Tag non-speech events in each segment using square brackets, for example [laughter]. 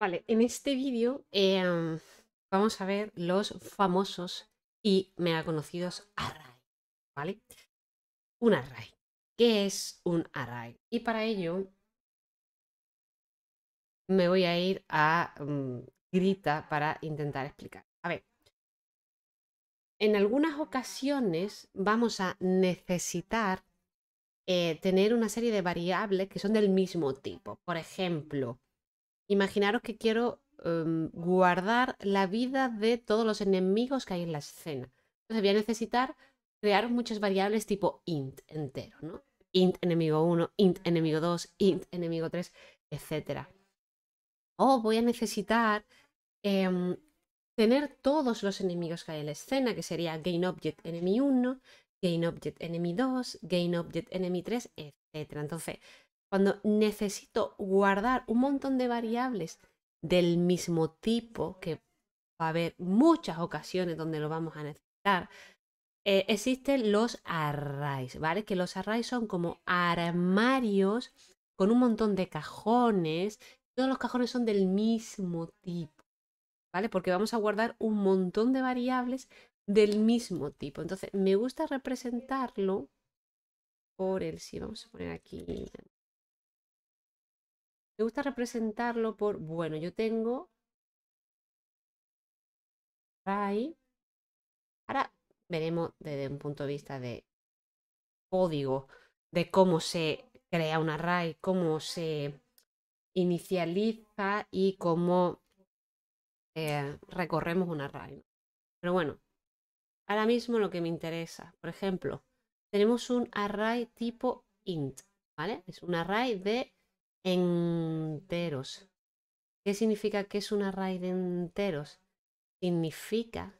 Vale, en este vídeo em, vamos a ver los famosos y mega conocidos array, ¿vale? Un array. ¿Qué es un array? Y para ello me voy a ir a mm, Grita para intentar explicar. A ver, en algunas ocasiones vamos a necesitar eh, tener una serie de variables que son del mismo tipo. Por ejemplo, Imaginaros que quiero em, guardar la vida de todos los enemigos que hay en la escena. Entonces voy a necesitar crear muchas variables tipo int entero, ¿no? Int enemigo 1, int enemigo 2, int enemigo 3, etc. O voy a necesitar em, tener todos los enemigos que hay en la escena, que sería GainObject enemy 1, GainObject enemy 2, object enemy 3, etc. Entonces, cuando necesito guardar un montón de variables del mismo tipo, que va a haber muchas ocasiones donde lo vamos a necesitar, eh, existen los arrays, ¿vale? Que los arrays son como armarios con un montón de cajones. Todos los cajones son del mismo tipo, ¿vale? Porque vamos a guardar un montón de variables del mismo tipo. Entonces, me gusta representarlo por el si Vamos a poner aquí me gusta representarlo por, bueno, yo tengo array. Ahora veremos desde un punto de vista de código, de cómo se crea un array, cómo se inicializa y cómo eh, recorremos un array. Pero bueno, ahora mismo lo que me interesa, por ejemplo, tenemos un array tipo int, ¿vale? Es un array de enteros. ¿Qué significa que es una array de enteros? Significa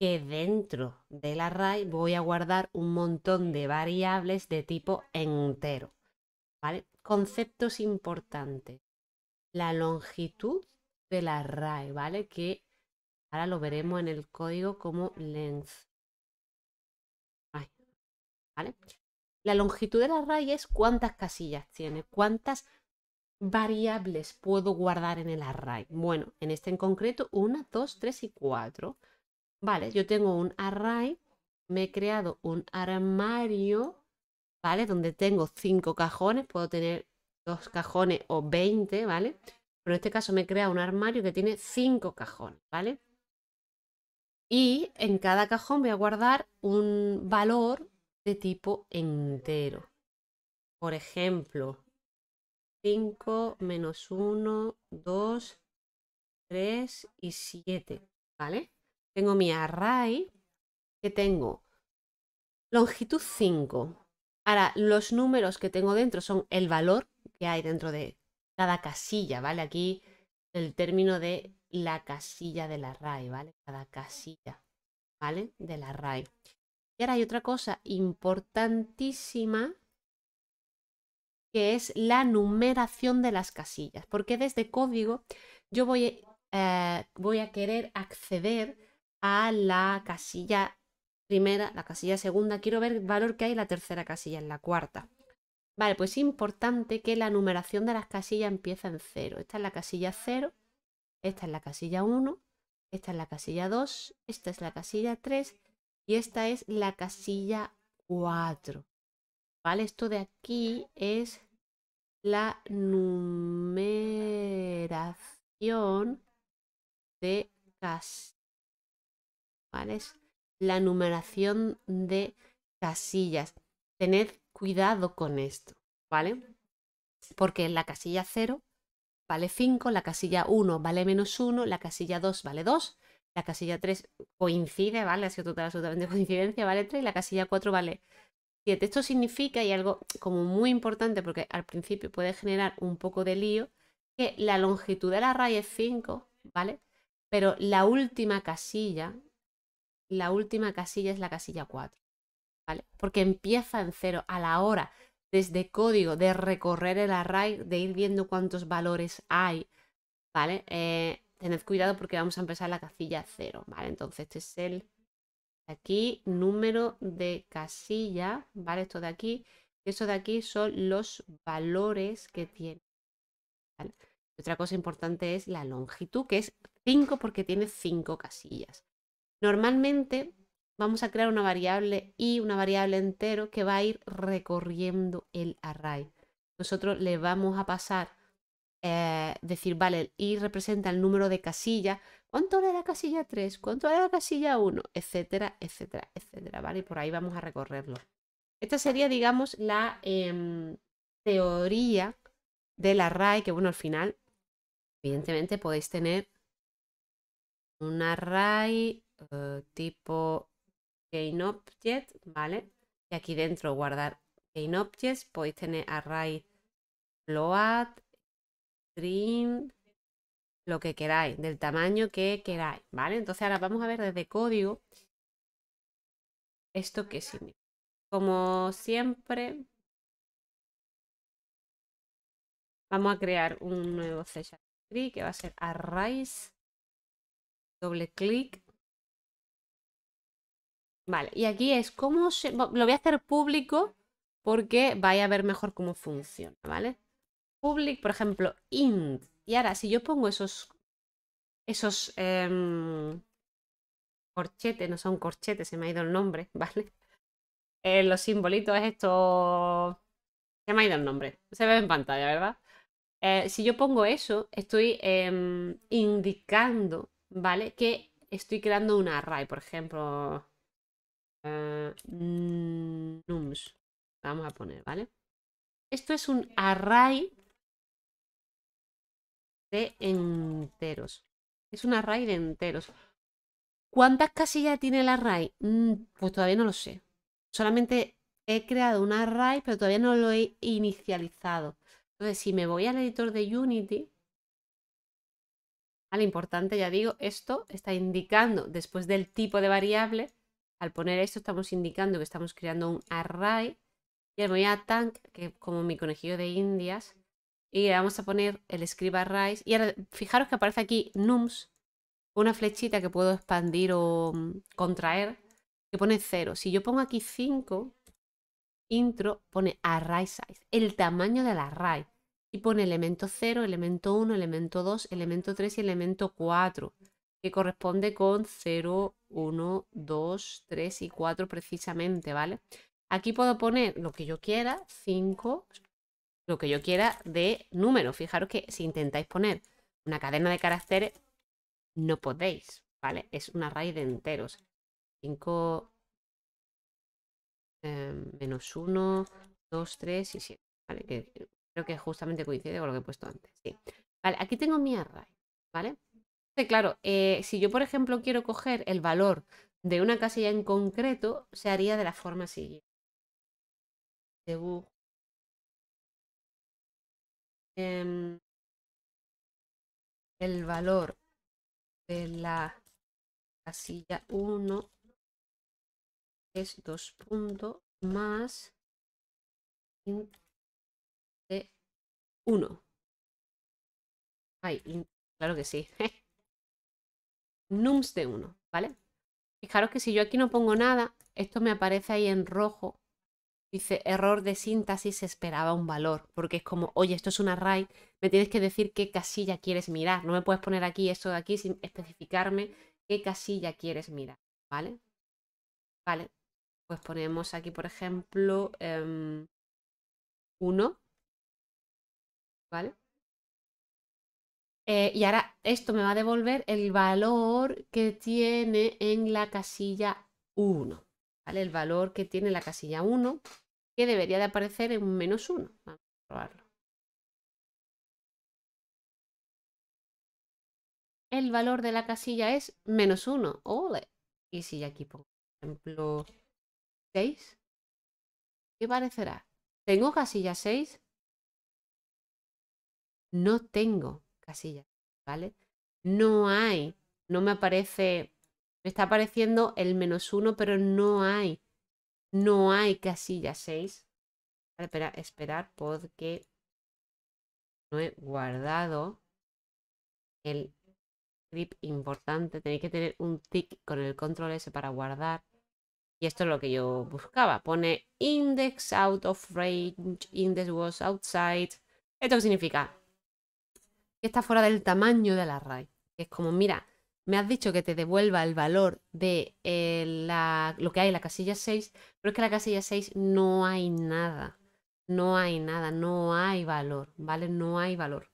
que dentro de la array voy a guardar un montón de variables de tipo entero. ¿Vale? Conceptos importantes. La longitud la array, ¿vale? Que ahora lo veremos en el código como length. ¿Vale? La longitud de la array es cuántas casillas tiene, cuántas variables puedo guardar en el array? Bueno, en este en concreto, 1, 2, 3 y 4. Vale, yo tengo un array, me he creado un armario, ¿vale? Donde tengo 5 cajones, puedo tener 2 cajones o 20, ¿vale? Pero en este caso me he creado un armario que tiene 5 cajones, ¿vale? Y en cada cajón voy a guardar un valor de tipo entero. Por ejemplo, 5, menos 1, 2, 3 y 7, ¿vale? Tengo mi array que tengo longitud 5. Ahora, los números que tengo dentro son el valor que hay dentro de cada casilla, ¿vale? Aquí el término de la casilla del array, ¿vale? Cada casilla, ¿vale? Del array. Y ahora hay otra cosa importantísima que es la numeración de las casillas, porque desde código yo voy, eh, voy a querer acceder a la casilla primera, la casilla segunda, quiero ver el valor que hay en la tercera casilla, en la cuarta. Vale, pues es importante que la numeración de las casillas empiece en 0. Esta es la casilla 0, esta es la casilla 1, esta es la casilla 2, esta es la casilla 3 y esta es la casilla 4. Esto de aquí es la numeración de casillas. la numeración de casillas. Tened cuidado con esto, ¿vale? Porque la casilla 0 vale 5, la casilla 1 vale menos 1, la casilla 2 vale 2, la casilla 3 coincide, ¿vale? Ha sido total absolutamente [laughs] coincidencia, vale 3, y la casilla 4 vale esto significa, y algo como muy importante porque al principio puede generar un poco de lío, que la longitud del array es 5, ¿vale? Pero la última casilla, la última casilla es la casilla 4, ¿vale? Porque empieza en 0 a la hora desde código de recorrer el array, de ir viendo cuántos valores hay, ¿vale? Eh, tened cuidado porque vamos a empezar la casilla 0, ¿vale? Entonces este es el Aquí número de casilla, ¿vale? Esto de aquí. Eso de aquí son los valores que tiene. Otra cosa importante es la longitud, que es 5 porque tiene 5 casillas. Normalmente vamos a crear una variable y una variable entero que va a ir recorriendo el array. Nosotros le vamos a pasar eh, decir, vale, y representa el número de casilla, ¿cuánto era la casilla 3? ¿Cuánto era la casilla 1? Etcétera, etcétera, etcétera, ¿vale? Y por ahí vamos a recorrerlo. Esta sería, digamos, la em, teoría del array, e, que bueno, al final, evidentemente podéis tener un array e, eh, tipo tipo GainObject, ¿vale? Y aquí dentro guardar GainObjects, podéis tener array e float, lo que queráis, del tamaño que queráis, ¿vale? Entonces ahora vamos a ver desde código esto que significa. Como siempre, vamos a crear un nuevo C que va a ser arrays, doble clic. Vale, y aquí es cómo se... Lo voy a hacer público porque vaya a ver mejor cómo funciona, ¿vale? public, por ejemplo, int. Y ahora, si yo pongo esos, esos em, corchetes, no son corchetes, se me ha ido el nombre, [laughs] ¿vale? Eh, los simbolitos esto Se me ha ido el nombre, se ve en pantalla, ¿verdad? Eh, si yo pongo eso, estoy em, indicando, ¿vale? Que estoy creando un array, por ejemplo, eh, nums. Vamos a poner, ¿vale? Esto es un array de enteros. Es un array de enteros. ¿Cuántas casillas tiene el array? Mm, pues todavía no lo sé. Solamente he creado un array, pero todavía no lo he inicializado. Entonces, si me voy al editor de Unity, al importante, ya digo, esto está indicando, después del tipo de variable, al poner esto estamos indicando que estamos creando un array. Y ahora voy a tank, que como mi conejillo de indias, y le vamos a poner el script arrays. Y ahora, fijaros que aparece aquí nums, una flechita que puedo expandir o mm, contraer, que pone 0. Si yo pongo aquí 5, intro, pone array size, el tamaño del array. Y pone elemento 0, elemento 1, elemento 2, elemento 3 y elemento 4, que corresponde con 0, 1, 2, 3 y 4 precisamente, ¿vale? Aquí puedo poner lo que yo quiera, 5, lo que yo quiera de número, Fijaros que si intentáis poner una cadena de caracteres, no podéis, ¿vale? Es una raíz de enteros. 5 em, menos 1, 2, 3 y 7, ¿vale? creo que justamente coincide con lo que he puesto antes, sí. Vale, aquí tengo mi array, ¿vale? claro, eh, si yo, por ejemplo, quiero coger el valor de una casilla en concreto, se haría de la forma siguiente. Em, el valor de la casilla 1 es 2 puntos más de 1. Ay, claro que sí. [laughs] Nums de 1, ¿vale? Fijaros que si yo aquí no pongo nada, esto me aparece ahí en rojo Dice, error de síntesis, esperaba un valor, porque es como, oye, esto es un array, me tienes que decir qué casilla quieres mirar, no me puedes poner aquí esto de aquí sin especificarme qué casilla quieres mirar, ¿vale? Vale, pues ponemos aquí, por ejemplo, 1, em, ¿vale? Eh, y ahora esto me va a devolver el valor que tiene en la casilla 1, ¿vale? El valor que tiene la casilla 1 que debería de aparecer en menos 1. Vamos a probarlo. El valor de la casilla es menos 1. Y si aquí pongo, por ejemplo, 6, ¿qué parecerá? ¿Tengo casilla 6? No tengo casilla, ¿vale? No hay, no me aparece, me está apareciendo el menos 1, pero no hay no hay casilla 6. esperar porque no he guardado el clip importante. Tenéis que tener un tick con el control S para guardar. Y esto es lo que yo buscaba. Pone index out of range, index was outside. ¿Esto qué significa? Que está fuera del tamaño del array. Que es como, mira, me has dicho que te devuelva el valor de eh, la, lo que hay en la casilla 6, pero es que en la casilla 6 no hay nada. No hay nada, no hay valor, ¿vale? No hay valor.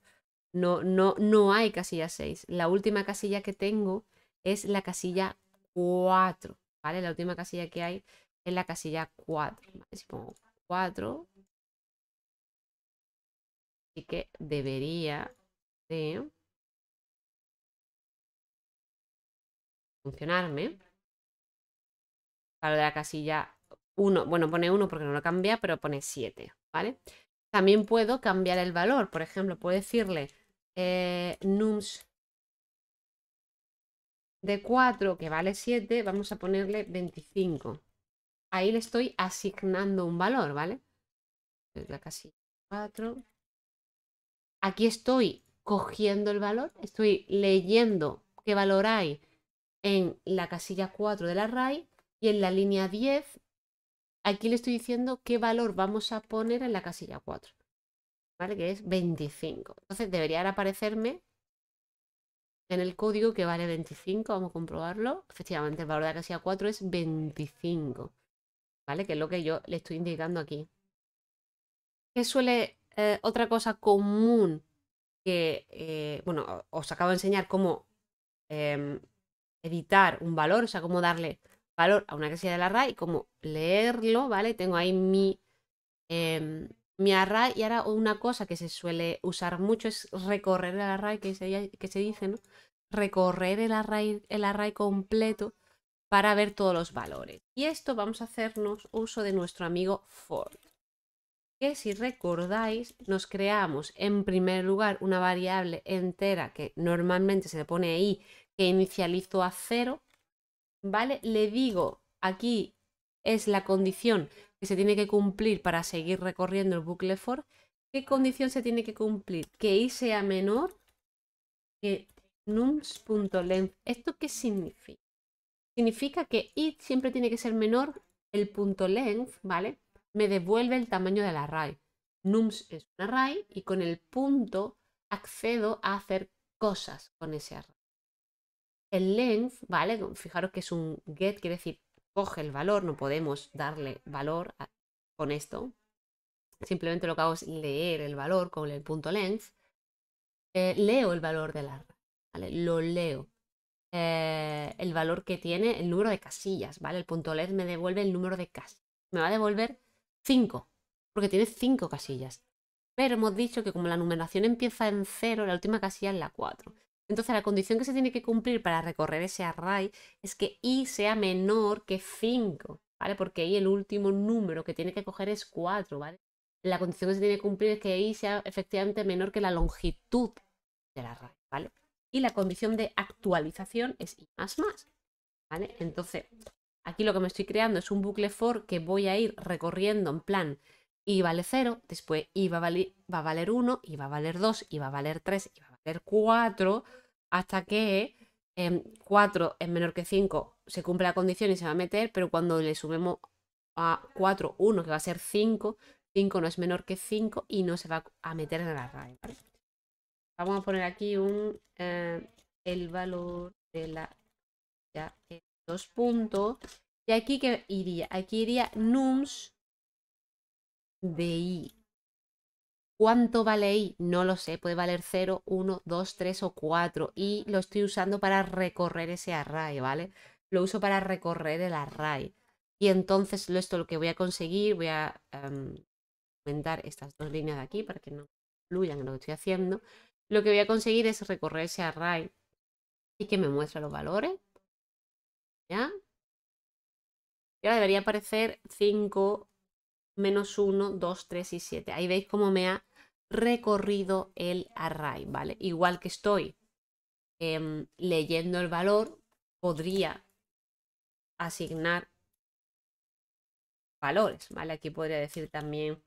No, no, no hay casilla 6. La última casilla que tengo es la casilla 4, ¿vale? La última casilla que hay es la casilla 4. Si pongo 4, así que debería de funcionarme. para la casilla 1, bueno, pone 1 porque no lo cambia, pero pone 7, ¿vale? También puedo cambiar el valor, por ejemplo, puedo decirle eh, nums de 4 que vale 7, vamos a ponerle 25. Ahí le estoy asignando un valor, ¿vale? La casilla 4. Aquí estoy cogiendo el valor, estoy leyendo qué valor hay en la casilla 4 la array y en la línea 10 aquí le estoy diciendo qué valor vamos a poner en la casilla 4, ¿vale? Que es 25. Entonces debería aparecerme en el código que vale 25, vamos a comprobarlo. Efectivamente, el valor de la casilla 4 es 25, ¿vale? Que es lo que yo le estoy indicando aquí. ¿Qué suele, eh, otra cosa común que, eh, bueno, os acabo de enseñar cómo em, editar un valor, o sea, cómo darle valor a una casilla del array, cómo leerlo, ¿vale? Tengo ahí mi, em, mi array y ahora una cosa que se suele usar mucho es recorrer el array, que se, que se dice, ¿no? Recorrer el array, el array completo para ver todos los valores. Y esto vamos a hacernos uso de nuestro amigo for que si recordáis nos creamos en primer lugar una variable entera que normalmente se le pone i que inicializo a cero, ¿vale? Le digo aquí es la condición que se tiene que cumplir para seguir recorriendo el bucle for. ¿Qué condición se tiene que cumplir? Que i sea menor que nums.length. ¿Esto qué significa? Significa que i siempre tiene que ser menor el punto length, ¿vale? me devuelve el tamaño del array. Nums es un array y con el punto accedo a hacer cosas con ese array. El length, ¿vale? Fijaros que es un get, quiere decir coge el valor, no podemos darle valor con esto. Simplemente lo que hago es leer el valor con el punto length. Eh, leo el valor del array, ¿vale? Lo leo. Eh, el valor que tiene el número de casillas, ¿vale? El punto length me devuelve el número de casillas. Me va a devolver 5, porque tiene 5 casillas. Pero hemos dicho que como la numeración empieza en 0, la última casilla es la 4. Entonces la condición que se tiene que cumplir para recorrer ese array es que i sea menor que 5, ¿vale? Porque i el último número que tiene que coger es 4, ¿vale? La condición que se tiene que cumplir es que i sea efectivamente menor que la longitud del array, ¿vale? Y la condición de actualización es i más más, ¿vale? Entonces, Aquí lo que me estoy creando es un bucle for que voy a ir recorriendo en plan y vale 0, después y va a, valer, 1, y va a valer 2, y va a valer 3, y va a valer 4, hasta que 4 em, es menor que 5 se cumple la condición y se va a meter, pero cuando le sumemos a 4, 1, que va a ser 5, 5 no es menor que 5 y no se va a meter en el array. Vamos a poner aquí un eh, el valor de la ya, eh, dos puntos. Y aquí que iría, aquí iría nums de i. ¿Cuánto vale i? No lo sé, puede valer 0, 1, 2, 3 o 4. Y lo estoy usando para recorrer ese array, ¿vale? Lo uso para recorrer el array. Y entonces esto lo que voy a conseguir, voy a em, aumentar estas dos líneas de aquí para que no fluyan lo que estoy haciendo. Lo que voy a conseguir es recorrer ese array y que me muestre los valores ¿Ya? Y ahora debería aparecer 5, menos 1, 2, 3 y 7. Ahí veis cómo me ha recorrido el array, ¿vale? Igual que estoy em, leyendo el valor, podría asignar valores, ¿vale? Aquí podría decir también,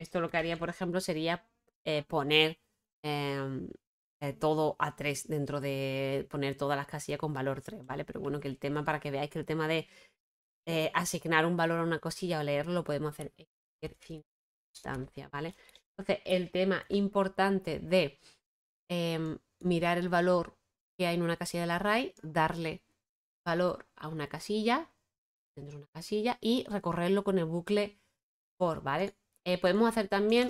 esto lo que haría, por ejemplo, sería eh, poner em, eh, todo a 3 dentro de poner todas las casillas con valor 3, ¿vale? Pero bueno, que el tema, para que veáis que el tema de eh, asignar un valor a una cosilla o leerlo, lo podemos hacer en cualquier ¿vale? Entonces, el tema importante de em, mirar el valor que hay en una casilla del array, darle valor a una casilla, dentro de una casilla, y recorrerlo con el bucle por ¿vale? Eh, podemos hacer también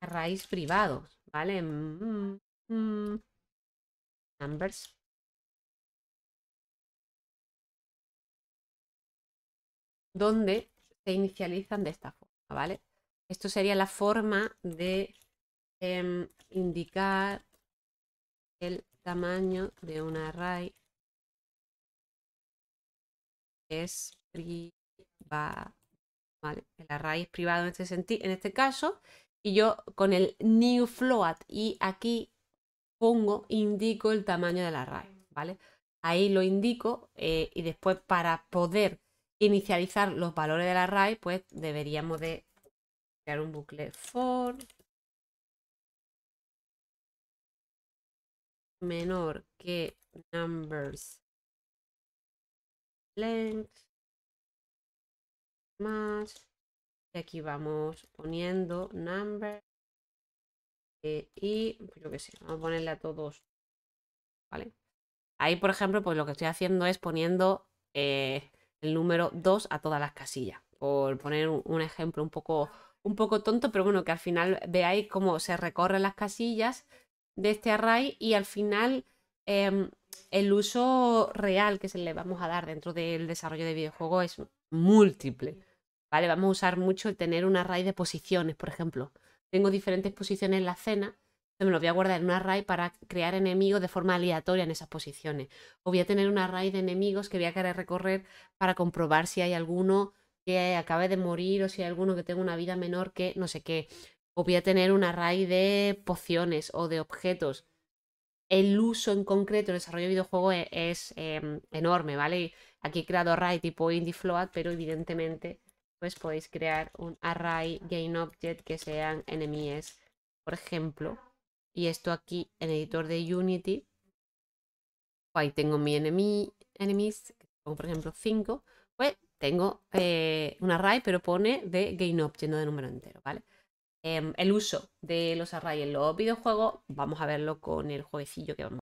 Arrays privados, ¿vale? Mm, mm, mm. numbers. Donde se inicializan de esta forma, ¿vale? Esto sería la forma de em, indicar el tamaño de un array es privado. ¿vale? El array privado en este, en este caso y yo con el new float y aquí pongo, indico el tamaño del array, ¿vale? Ahí lo indico eh, y después para poder inicializar los valores del array, pues deberíamos de crear un bucle for menor que numbers length más y aquí vamos poniendo number. Eh, y pues yo qué sé, vamos a ponerle a todos. ¿Vale? Ahí, por ejemplo, pues lo que estoy haciendo es poniendo eh, el número 2 a todas las casillas. Por poner un, ejemplo un poco, un poco tonto, pero bueno, que al final veáis cómo se recorren las casillas de este array y al final em, el uso real que se le vamos a dar dentro del desarrollo de videojuegos es múltiple. Vamos a usar mucho el tener un array de posiciones, por ejemplo. Tengo diferentes posiciones en la escena, me lo voy a guardar en un array para crear enemigos de forma aleatoria en esas posiciones. O voy a tener un array de enemigos que voy a querer recorrer para comprobar si hay alguno que acabe de morir o si hay alguno que tenga una vida menor que no sé qué. O voy a tener un array de pociones o de objetos. El uso en concreto, del desarrollo de videojuegos e-, es, em, enorme, ¿vale? Aquí he creado array tipo indie float, pero evidentemente pues podéis crear un array GameObject que sean enemies, por ejemplo. Y esto aquí en editor de Unity, pues, ahí tengo mi enemy, enemies, como por ejemplo 5, pues tengo eh, un array, pero pone de GameObject, no de número entero, ¿vale? Em, el uso de los arrays en los videojuegos, vamos a verlo con el jueguecillo que vamos